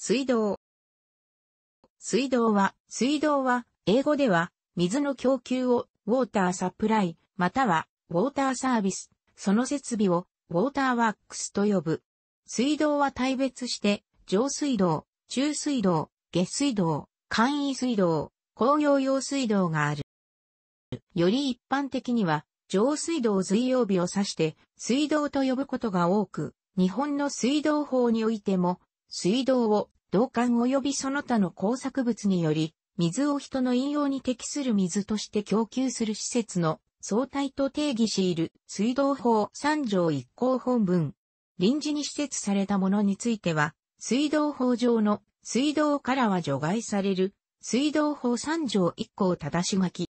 水道。水道は、水道は、英語では、水の供給を、ウォーターサプライ、または、ウォーターサービス、その設備を、ウォーターワックスと呼ぶ。水道は大別して、上水道、中水道、下水道、簡易水道、工業用水道がある。より一般的には、上水道水曜日を指して、水道と呼ぶことが多く、日本の水道法においても、水道を、道管及びその他の工作物により、水を人の飲用に適する水として供給する施設の相対と定義しいる水道法3条1項本文。臨時に施設されたものについては、水道法上の水道からは除外される水道法3条1項正し書き。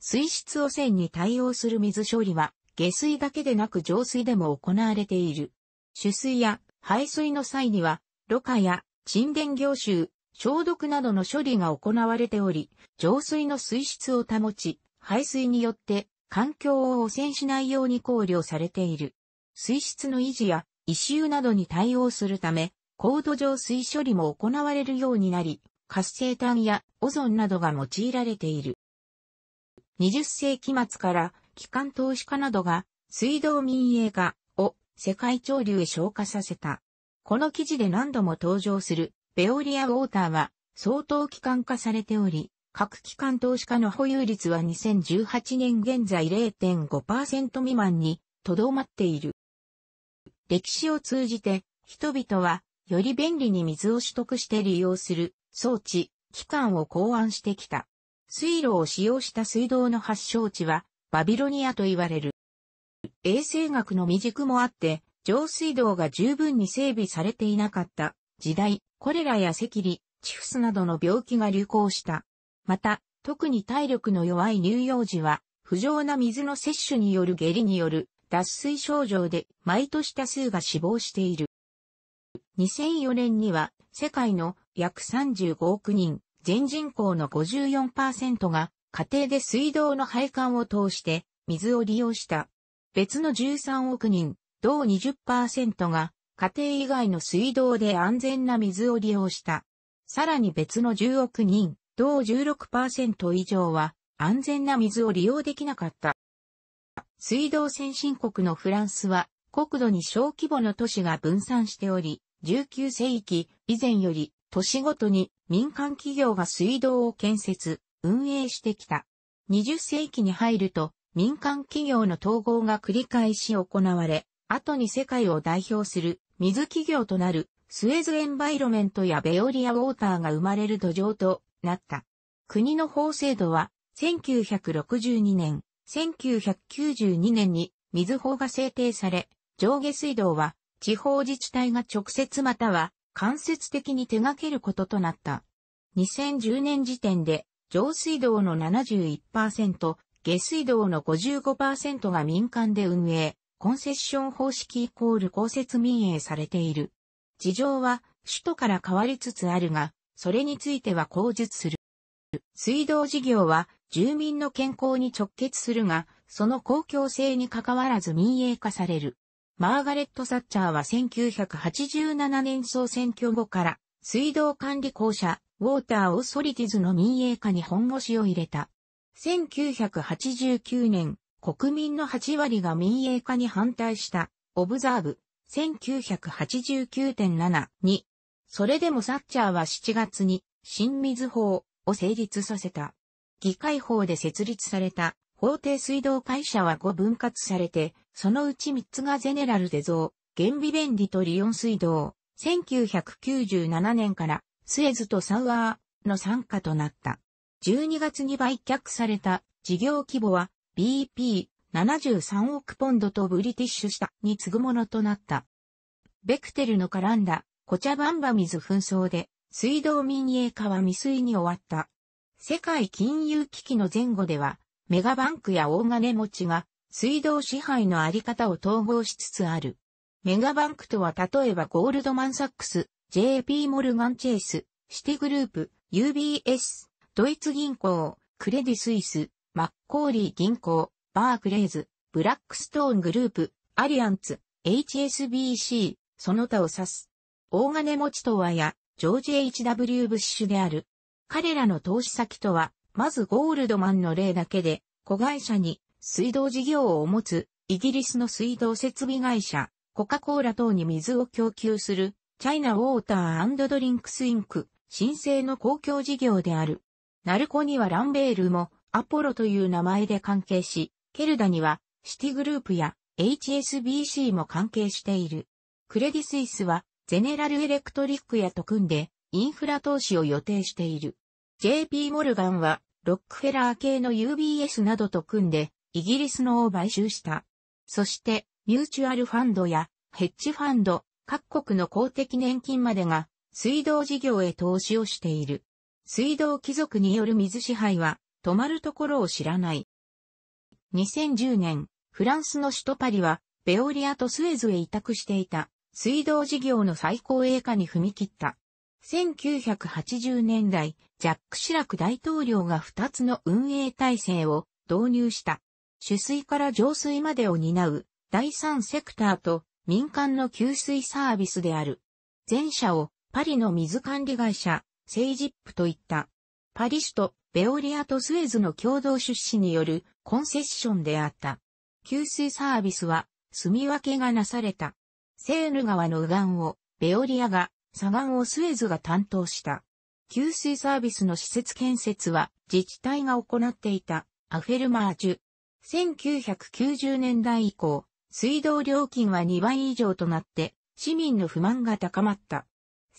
水質汚染に対応する水処理は、下水だけでなく浄水でも行われている。取水や排水の際には、ろ過や沈殿凝集、消毒などの処理が行われており、浄水の水質を保ち、排水によって環境を汚染しないように考慮されている。水質の維持や異臭などに対応するため、高度上水処理も行われるようになり、活性炭やオゾンなどが用いられている。20世紀末から機関投資家などが水道民営化、世界潮流へ昇華させた。この記事で何度も登場するベオリアウォーターは相当機関化されており、各機関投資家の保有率は2018年現在0.5%未満にとどまっている。歴史を通じて人々はより便利に水を取得して利用する装置、機関を考案してきた。水路を使用した水道の発祥地はバビロニアと言われる。衛生学の未熟もあって、上水道が十分に整備されていなかった時代、コレラや赤痢、チフスなどの病気が流行した。また、特に体力の弱い乳幼児は、不浄な水の摂取による下痢による脱水症状で毎年多数が死亡している。2004年には世界の約35億人、全人口の54%が家庭で水道の配管を通して水を利用した。別の13億人、同20%が家庭以外の水道で安全な水を利用した。さらに別の10億人、同16%以上は安全な水を利用できなかった。水道先進国のフランスは国土に小規模の都市が分散しており、19世紀以前より都市ごとに民間企業が水道を建設、運営してきた。20世紀に入ると民間企業の統合が繰り返し行われ、後に世界を代表する水企業となるスエズエンバイロメントやベオリアウォーターが生まれる土壌となった。国の法制度は1962年、1992年に水法が制定され、上下水道は地方自治体が直接または間接的に手掛けることとなった。2010年時点で上水道の71%、下水道の55%が民間で運営、コンセッション方式イコール公設民営されている。事情は首都から変わりつつあるが、それについては口述する。水道事業は住民の健康に直結するが、その公共性に関わらず民営化される。マーガレット・サッチャーは1987年総選挙後から水道管理公社、ウォーター・オソリティズの民営化に本腰を入れた。1989年、国民の8割が民営化に反対した、オブザーブ、1989.72。それでもサッチャーは7月に、新水法を成立させた。議会法で設立された、法定水道会社は5分割されて、そのうち3つがゼネラルで増、原微便利とリオン水道、1997年から、スエズとサウアーの参加となった。12月に売却された事業規模は BP73 億ポンドとブリティッシュしたに次ぐものとなった。ベクテルの絡んだコチャバンバ水紛争で水道民営化は未遂に終わった。世界金融危機の前後ではメガバンクや大金持ちが水道支配のあり方を統合しつつある。メガバンクとは例えばゴールドマンサックス、JP モルガンチェイス、シティグループ、UBS、ドイツ銀行、クレディスイス、マッコーリー銀行、バークレーズ、ブラックストーングループ、アリアンツ、HSBC、その他を指す。大金持ちとはや、ジョージ H.W. ブッシュである。彼らの投資先とは、まずゴールドマンの例だけで、子会社に水道事業を持つ、イギリスの水道設備会社、コカ・コーラ等に水を供給する、チャイナ・ウォータードリンクス・インク、申請の公共事業である。ナルコにはランベールもアポロという名前で関係し、ケルダにはシティグループや HSBC も関係している。クレディスイスはゼネラルエレクトリックやと組んでインフラ投資を予定している。JP モルガンはロックフェラー系の UBS などと組んでイギリスのを買収した。そしてミューチュアルファンドやヘッジファンド、各国の公的年金までが水道事業へ投資をしている。水道貴族による水支配は、止まるところを知らない。2010年、フランスの首都パリは、ベオリアとスエズへ委託していた、水道事業の最高栄化に踏み切った。1980年代、ジャック・シラク大統領が2つの運営体制を導入した。取水から浄水までを担う第三セクターと民間の給水サービスである。前者をパリの水管理会社セイジップといった。パリ首都ベオリアとスエズの共同出資によるコンセッションであった。給水サービスは住み分けがなされた。セーヌ川の右岸をベオリアが、左岸をスエズが担当した。給水サービスの施設建設は自治体が行っていたアフェルマージュ。1990年代以降、水道料金は2倍以上となって市民の不満が高まった。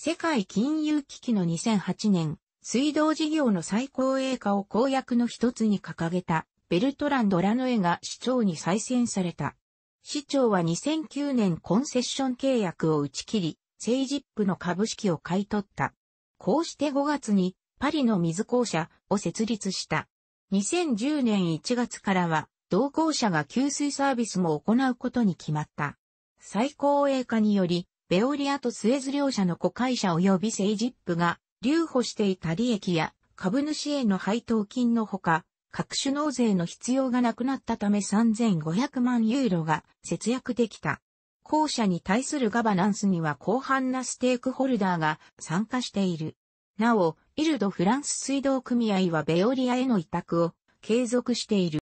世界金融危機の2008年、水道事業の最高栄化を公約の一つに掲げた、ベルトランド・ラノエが市長に再選された。市長は2009年コンセッション契約を打ち切り、セイジップの株式を買い取った。こうして5月にパリの水公社を設立した。2010年1月からは同公社が給水サービスも行うことに決まった。最高栄化によりベオリアとスエズ両社の子会社及びセイジップが留保していた利益や株主への配当金のほか、各種納税の必要がなくなったため3500万ユーロが節約できた。後者に対するガバナンスには広範なステークホルダーが参加している。なお、イルド・フランス水道組合はベオリアへの委託を継続している。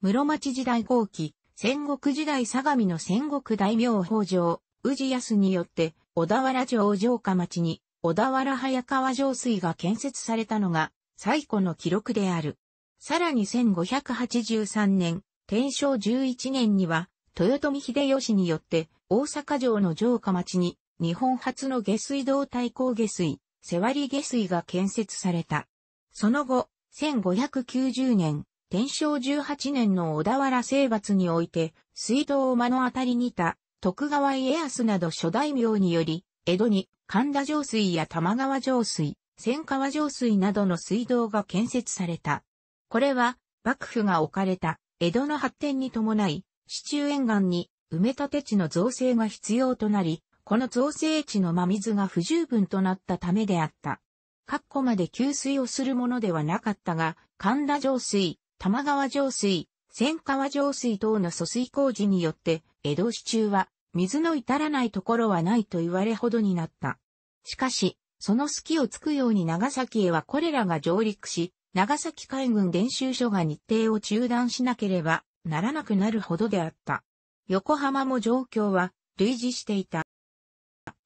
室町時代後期、戦国時代相模の戦国大名法上、宇治安によって、小田原城城下町に、小田原早川上水が建設されたのが、最古の記録である。さらに1583年、天正11年には、豊臣秀吉によって、大阪城の城下町に、日本初の下水道対抗下水、瀬割下水が建設された。その後、1590年、天正18年の小田原征伐において、水道を目の当たりにた徳川家康など諸大名により、江戸に神田上水や玉川上水、千川上水などの水道が建設された。これは、幕府が置かれた江戸の発展に伴い、市中沿岸に埋め立て地の造成が必要となり、この造成地の真水が不十分となったためであった。括弧まで給水をするものではなかったが、神田上水、玉川上水、千川上水等の疎水工事によって、江戸市中は水の至らないところはないと言われほどになった。しかし、その隙をつくように長崎へはこれらが上陸し、長崎海軍練習所が日程を中断しなければならなくなるほどであった。横浜も状況は類似していた。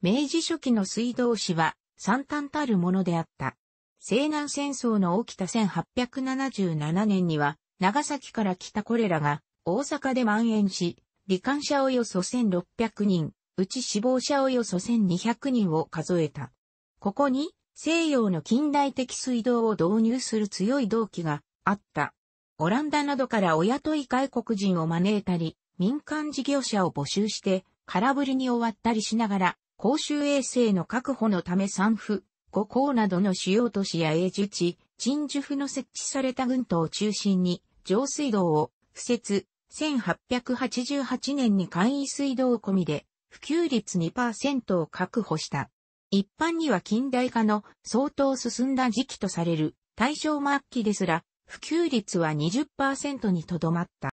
明治初期の水道市は惨憺たるものであった。西南戦争の起きた1877年には、長崎から来たコレラが大阪で蔓延し、罹患者およそ1600人、うち死亡者およそ1200人を数えた。ここに西洋の近代的水道を導入する強い動機があった。オランダなどからお雇い外国人を招いたり、民間事業者を募集して空振りに終わったりしながら、公衆衛生の確保のため産婦、五校などの主要都市や英樹地、陳樹府の設置された軍都を中心に、上水道を、敷設、1888年に簡易水道込みで普及率2%を確保した。一般には近代化の相当進んだ時期とされる大正末期ですら普及率は20%にとどまった。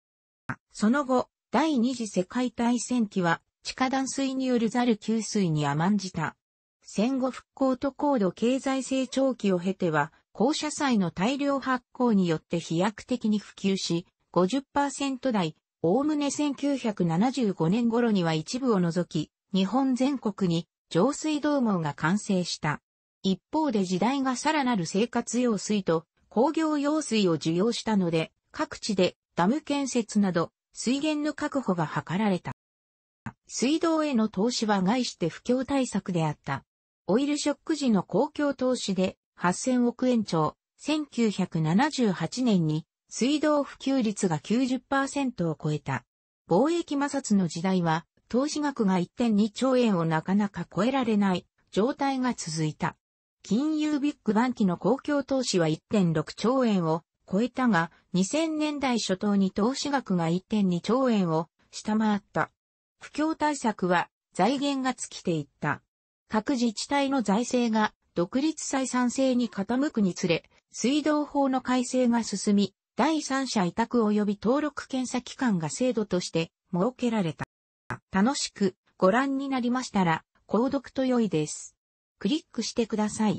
その後、第二次世界大戦期は地下断水によるザル給水に甘んじた。戦後復興と高度経済成長期を経ては、公社債の大量発行によって飛躍的に普及し、50%台、おおむね1975年頃には一部を除き、日本全国に上水道網が完成した。一方で時代がさらなる生活用水と工業用水を需要したので、各地でダム建設など水源の確保が図られた。水道への投資は外して不況対策であった。オイルショック時の公共投資で8000億円超、1978年に水道普及率が90%を超えた。貿易摩擦の時代は、投資額が1.2兆円をなかなか超えられない状態が続いた。金融ビッグバン期の公共投資は1.6兆円を超えたが、2000年代初頭に投資額が1.2兆円を下回った。不況対策は財源が尽きていった。各自治体の財政が独立採算性に傾くにつれ、水道法の改正が進み、第三者委託及び登録検査機関が制度として設けられた。楽しくご覧になりましたら、購読と良いです。クリックしてください。